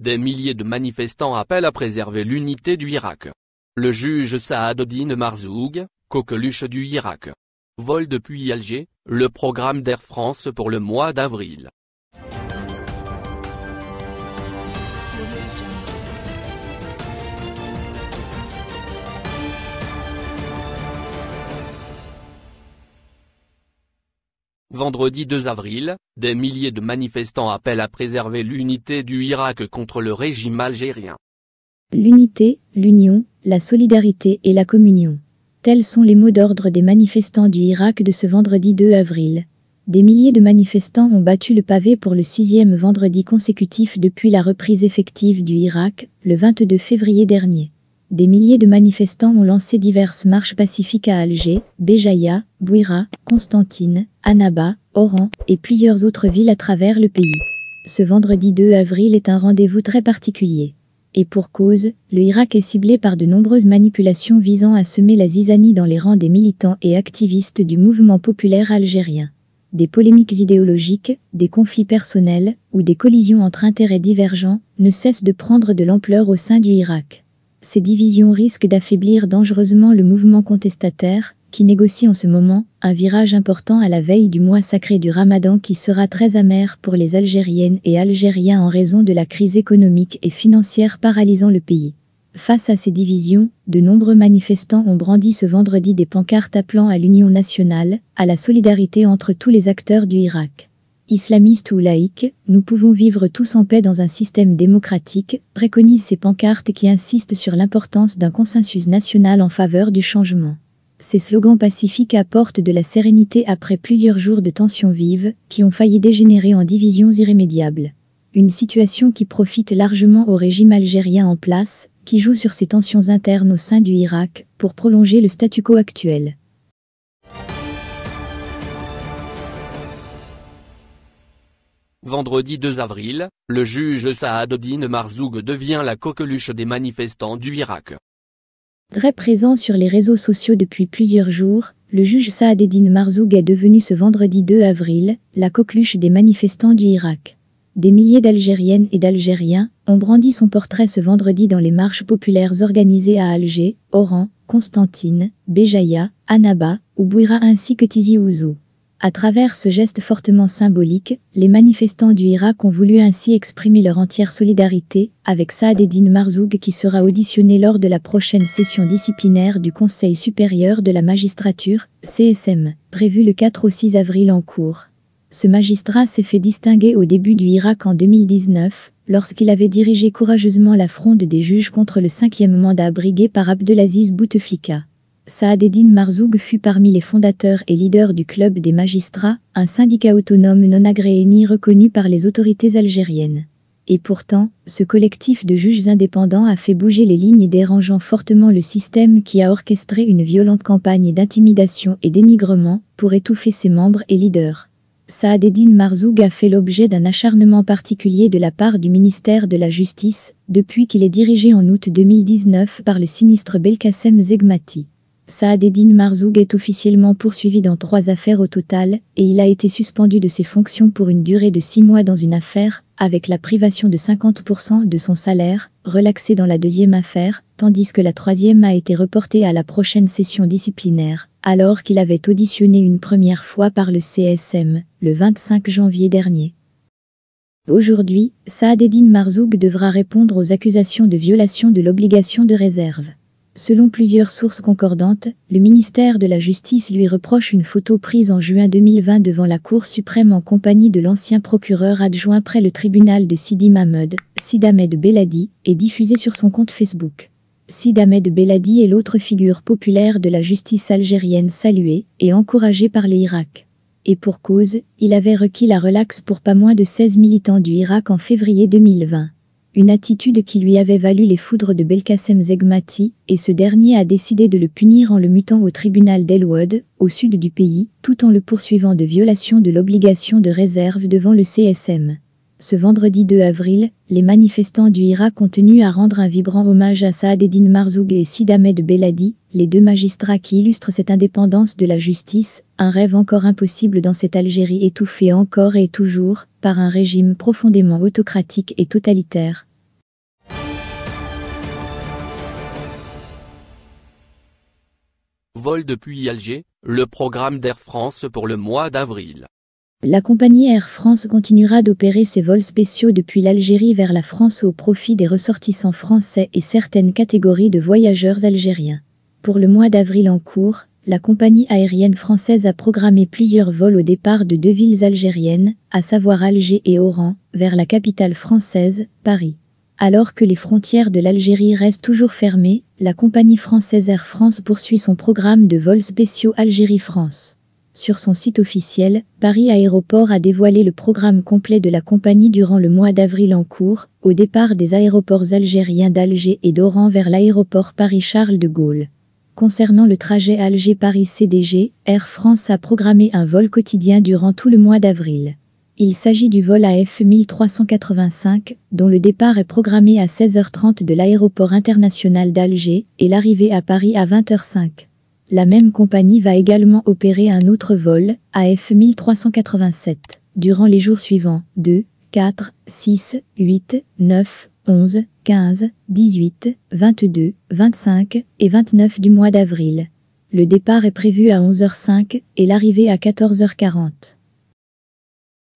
Des milliers de manifestants appellent à préserver l'unité du Irak. Le juge Saad Odine Marzoug, coqueluche du Irak. Vol depuis Alger, le programme d'Air France pour le mois d'avril. Vendredi 2 avril, des milliers de manifestants appellent à préserver l'unité du Irak contre le régime algérien. L'unité, l'union, la solidarité et la communion. Tels sont les mots d'ordre des manifestants du Irak de ce vendredi 2 avril. Des milliers de manifestants ont battu le pavé pour le sixième vendredi consécutif depuis la reprise effective du Irak, le 22 février dernier. Des milliers de manifestants ont lancé diverses marches pacifiques à Alger, Béjaïa, Bouira, Constantine, Annaba, Oran et plusieurs autres villes à travers le pays. Ce vendredi 2 avril est un rendez-vous très particulier. Et pour cause, le Irak est ciblé par de nombreuses manipulations visant à semer la zizanie dans les rangs des militants et activistes du mouvement populaire algérien. Des polémiques idéologiques, des conflits personnels ou des collisions entre intérêts divergents ne cessent de prendre de l'ampleur au sein du Irak. Ces divisions risquent d'affaiblir dangereusement le mouvement contestataire, qui négocie en ce moment un virage important à la veille du mois sacré du Ramadan qui sera très amer pour les Algériennes et Algériens en raison de la crise économique et financière paralysant le pays. Face à ces divisions, de nombreux manifestants ont brandi ce vendredi des pancartes appelant à l'union nationale, à la solidarité entre tous les acteurs du Irak islamistes ou laïques, nous pouvons vivre tous en paix dans un système démocratique, préconisent ces pancartes qui insistent sur l'importance d'un consensus national en faveur du changement. Ces slogans pacifiques apportent de la sérénité après plusieurs jours de tensions vives qui ont failli dégénérer en divisions irrémédiables. Une situation qui profite largement au régime algérien en place, qui joue sur ses tensions internes au sein du Irak pour prolonger le statu quo actuel. Vendredi 2 avril, le juge Saad-Din Marzoug devient la coqueluche des manifestants du Irak. Très présent sur les réseaux sociaux depuis plusieurs jours, le juge Saad-Din Marzoug est devenu ce vendredi 2 avril la coqueluche des manifestants du Irak. Des milliers d'Algériennes et d'Algériens ont brandi son portrait ce vendredi dans les marches populaires organisées à Alger, Oran, Constantine, Béjaïa, Annaba ou Bouira ainsi que Tizi Ouzou. À travers ce geste fortement symbolique, les manifestants du Irak ont voulu ainsi exprimer leur entière solidarité avec Saad Eddin Marzoug qui sera auditionné lors de la prochaine session disciplinaire du Conseil supérieur de la magistrature, CSM, prévue le 4 au 6 avril en cours. Ce magistrat s'est fait distinguer au début du Irak en 2019, lorsqu'il avait dirigé courageusement la fronde des juges contre le cinquième mandat brigué par Abdelaziz Bouteflika. Saadeddine Marzoug fut parmi les fondateurs et leaders du Club des magistrats, un syndicat autonome non agréé ni reconnu par les autorités algériennes. Et pourtant, ce collectif de juges indépendants a fait bouger les lignes dérangeant fortement le système qui a orchestré une violente campagne d'intimidation et dénigrement pour étouffer ses membres et leaders. Saad Saadeddine Marzoug a fait l'objet d'un acharnement particulier de la part du ministère de la Justice depuis qu'il est dirigé en août 2019 par le sinistre Belkacem Zegmati saad Saadedine Marzoug est officiellement poursuivi dans trois affaires au total et il a été suspendu de ses fonctions pour une durée de six mois dans une affaire, avec la privation de 50% de son salaire, relaxé dans la deuxième affaire, tandis que la troisième a été reportée à la prochaine session disciplinaire, alors qu'il avait auditionné une première fois par le CSM, le 25 janvier dernier. Aujourd'hui, saad Saadedine Marzoug devra répondre aux accusations de violation de l'obligation de réserve. Selon plusieurs sources concordantes, le ministère de la Justice lui reproche une photo prise en juin 2020 devant la Cour suprême en compagnie de l'ancien procureur adjoint près le tribunal de Sidi Mahmoud, Ahmed Beladi, et diffusée sur son compte Facebook. Ahmed Beladi est l'autre figure populaire de la justice algérienne saluée et encouragée par les Et pour cause, il avait requis la relaxe pour pas moins de 16 militants du Irak en février 2020 une attitude qui lui avait valu les foudres de Belkacem Zegmati, et ce dernier a décidé de le punir en le mutant au tribunal d'Elwood, au sud du pays, tout en le poursuivant de violation de l'obligation de réserve devant le CSM. Ce vendredi 2 avril, les manifestants du Irak ont à rendre un vibrant hommage à Saad Eddin Marzoug et Sid Ahmed Beladi, les deux magistrats qui illustrent cette indépendance de la justice, un rêve encore impossible dans cette Algérie étouffée encore et toujours par un régime profondément autocratique et totalitaire. Vol depuis Alger, le programme d'Air France pour le mois d'avril. La compagnie Air France continuera d'opérer ses vols spéciaux depuis l'Algérie vers la France au profit des ressortissants français et certaines catégories de voyageurs algériens. Pour le mois d'avril en cours, la compagnie aérienne française a programmé plusieurs vols au départ de deux villes algériennes, à savoir Alger et Oran, vers la capitale française, Paris. Alors que les frontières de l'Algérie restent toujours fermées, la compagnie française Air France poursuit son programme de vols spéciaux Algérie-France. Sur son site officiel, Paris Aéroport a dévoilé le programme complet de la compagnie durant le mois d'avril en cours, au départ des aéroports algériens d'Alger et d'Oran vers l'aéroport Paris-Charles de Gaulle. Concernant le trajet Alger-Paris-CDG, Air France a programmé un vol quotidien durant tout le mois d'avril. Il s'agit du vol AF 1385, dont le départ est programmé à 16h30 de l'aéroport international d'Alger et l'arrivée à Paris à 20h05. La même compagnie va également opérer un autre vol, AF 1387, durant les jours suivants, 2, 4, 6, 8, 9, 11, 15, 18, 22, 25 et 29 du mois d'avril. Le départ est prévu à 11h05 et l'arrivée à 14h40.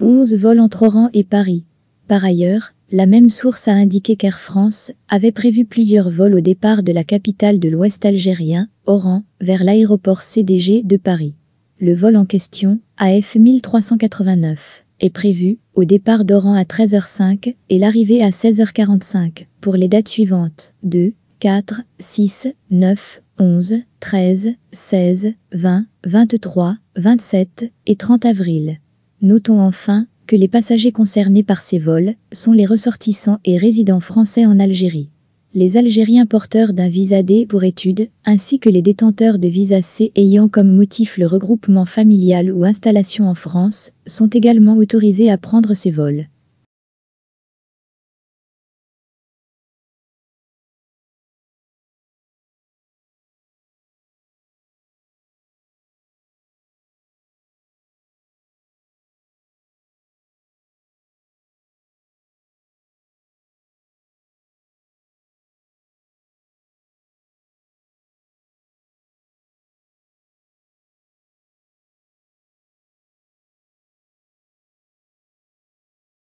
11 vols entre Oran et Paris. Par ailleurs, la même source a indiqué qu'Air France avait prévu plusieurs vols au départ de la capitale de l'Ouest algérien, Oran, vers l'aéroport CDG de Paris. Le vol en question, AF 1389, est prévu au départ d'Oran à 13h05 et l'arrivée à 16h45 pour les dates suivantes 2, 4, 6, 9, 11, 13, 16, 20, 23, 27 et 30 avril. Notons enfin que les passagers concernés par ces vols sont les ressortissants et résidents français en Algérie. Les Algériens porteurs d'un visa D pour études, ainsi que les détenteurs de visa C ayant comme motif le regroupement familial ou installation en France, sont également autorisés à prendre ces vols.